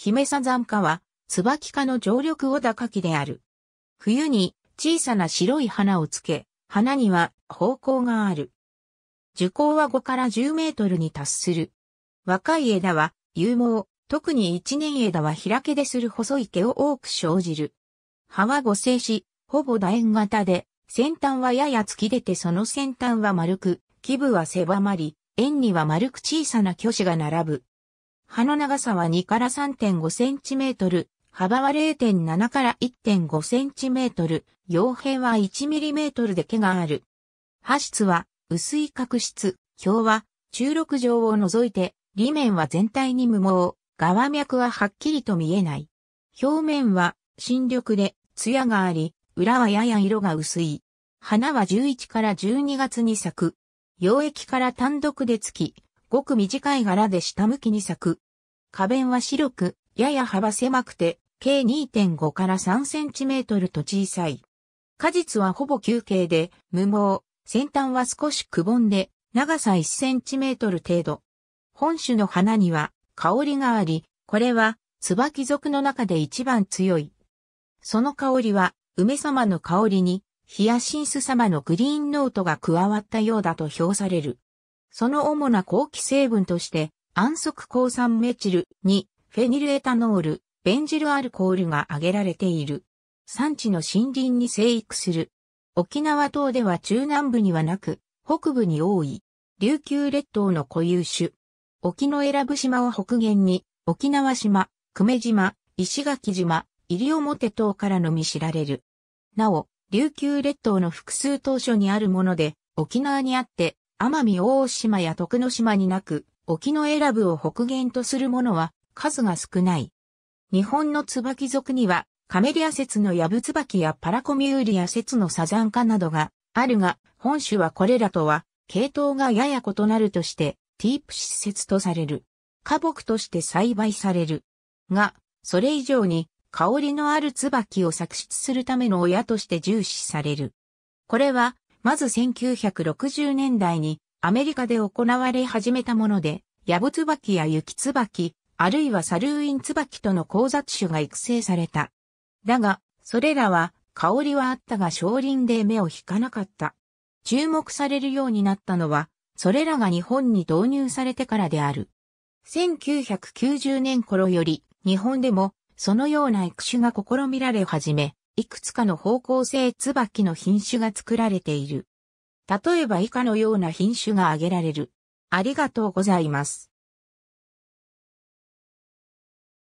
姫ザンカは、椿科の常緑を高きである。冬に小さな白い花をつけ、花には方向がある。樹高は5から10メートルに達する。若い枝は、有毛、特に一年枝は開けでする細い毛を多く生じる。葉は五星し、ほぼ楕円型で、先端はやや突き出てその先端は丸く、基部は狭まり、円には丸く小さな巨子が並ぶ。葉の長さは2から3.5センチメートル、幅は0.7から1.5センチメートル、洋辺は1ミリメートルで毛がある。葉質は薄い角質、表は中六条を除いて、裏面は全体に無毛、側脈ははっきりと見えない。表面は新緑で艶があり、裏はやや色が薄い。花は11から12月に咲く。溶液から単独でつき、ごく短い柄で下向きに咲く。花弁は白く、やや幅狭くて、計2.5から3センチメートルと小さい。果実はほぼ球形で、無毛、先端は少しくぼんで、長さ1センチメートル程度。本種の花には香りがあり、これは椿属の中で一番強い。その香りは梅様の香りにヒヤシンス様のグリーンノートが加わったようだと評される。その主な後期成分として、安息抗酸メチル2、フェニルエタノール、ベンジルアルコールが挙げられている。産地の森林に生育する。沖縄島では中南部にはなく、北部に多い。琉球列島の固有種。沖永良部島を北限に、沖縄島、久米島、石垣島、西表島からのみ知られる。なお、琉球列島の複数島所にあるもので、沖縄にあって、奄美大島や徳之島になく、沖の選ぶを北限とするものは数が少ない。日本の椿族には、カメリア説のヤブ椿やパラコミューリア説のサザンカなどがあるが、本種はこれらとは、系統がやや異なるとして、ティープ施設とされる。花木として栽培される。が、それ以上に、香りのある椿を作出するための親として重視される。これは、まず1960年代にアメリカで行われ始めたもので、ヤブツバキや雪ツバキ、あるいはサルーインツバキとの交雑種が育成された。だが、それらは、香りはあったが少林で目を引かなかった。注目されるようになったのは、それらが日本に導入されてからである。1990年頃より、日本でも、そのような育種が試みられ始め、いくつかの方向性椿の品種が作られている。例えば以下のような品種が挙げられる。ありがとうございます。